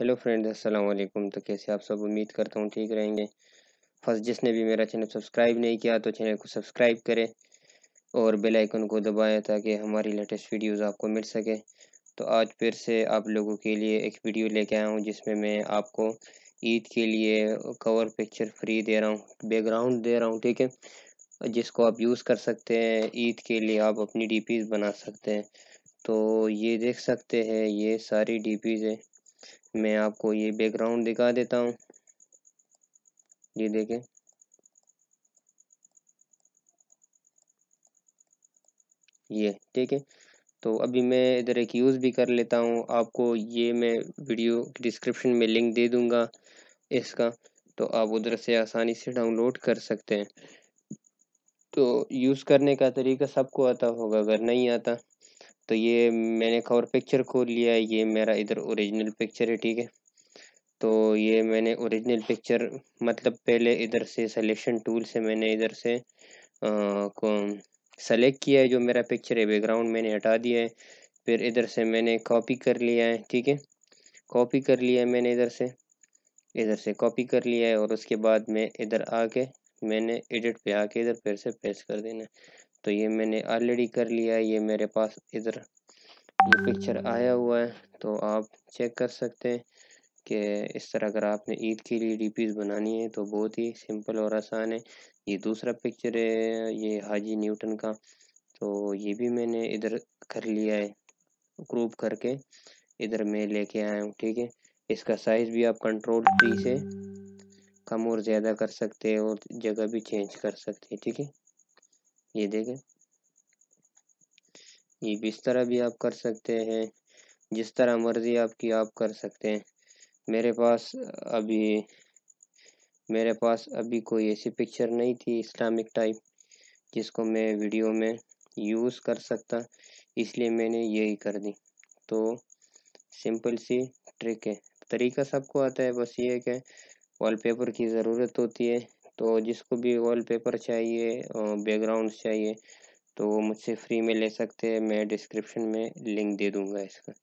hello friends अस्सलाम वालेकुम तो कैसे आप सब उम्मीद करता हूँ ठीक रहेंगे फर्स्ट जिसने भी मेरा चैनल सब्सक्राइब नहीं किया तो चैनल को सब्सक्राइब करें और बेल आइकन को दबाएं ताकि हमारी लेटेस्ट वीडियोस आपको मिल सके तो आज फिर से आप लोगों के लिए एक वीडियो लेके आया हूँ जिसमें मैं आपको ईद के लिए कवर पिक्चर फ्री दे रहा हूँ बैकग्राउंड दे रहा हूँ ठीक है जिसको आप यूज़ कर सकते हैं ईद के लिए आप अपनी डी बना सकते हैं तो ये देख सकते हैं ये सारी डी है मैं आपको ये बैकग्राउंड दिखा देता हूँ ये देखें ये ठीक है तो अभी मैं इधर एक यूज़ भी कर लेता हूँ आपको ये मैं वीडियो डिस्क्रिप्शन में लिंक दे दूँगा इसका तो आप उधर से आसानी से डाउनलोड कर सकते हैं तो यूज़ करने का तरीका सबको आता होगा अगर नहीं आता तो ये मैंने कवर पिक्चर खोल लिया है ये मेरा इधर ओरिजिनल पिक्चर है ठीक है तो ये मैंने ओरिजिनल पिक्चर मतलब पहले इधर से सिलेक्शन टूल से मैंने इधर से सेलेक्ट किया है जो मेरा पिक्चर है बैकग्राउंड मैंने हटा दिया है फिर इधर से मैंने कॉपी कर लिया है ठीक है कॉपी कर लिया है मैंने इधर से इधर से कॉपी कर लिया है और उसके बाद मैं इधर आके मैंने एडिट पे आके इधर फिर से पेस्ट कर देना है तो ये मैंने ऑलरेडी कर लिया है ये मेरे पास इधर ये पिक्चर आया हुआ है तो आप चेक कर सकते हैं कि इस तरह अगर आपने ईद के लिए डीपीस बनानी है तो बहुत ही सिंपल और आसान है ये दूसरा पिक्चर है ये हाजी न्यूटन का तो ये भी मैंने इधर कर लिया है क्रूप करके इधर मैं लेके आया हूँ ठीक है इसका साइज़ भी आप कंट्रोल टी से कम और ज़्यादा कर सकते हैं और जगह भी चेंज कर सकते हैं ठीक है ये देखें ये इस तरह भी आप कर सकते हैं जिस तरह मर्ज़ी आपकी आप कर सकते हैं मेरे पास अभी मेरे पास अभी कोई ऐसी पिक्चर नहीं थी इस्लामिक टाइप जिसको मैं वीडियो में यूज़ कर सकता इसलिए मैंने यही कर दी तो सिंपल सी ट्रिक है तरीका सबको आता है बस ये है कि वॉलपेपर की ज़रूरत होती है तो जिसको भी वॉलपेपर चाहिए बैकग्राउंड चाहिए तो वो मुझसे फ्री में ले सकते हैं मैं डिस्क्रिप्शन में लिंक दे दूँगा इसका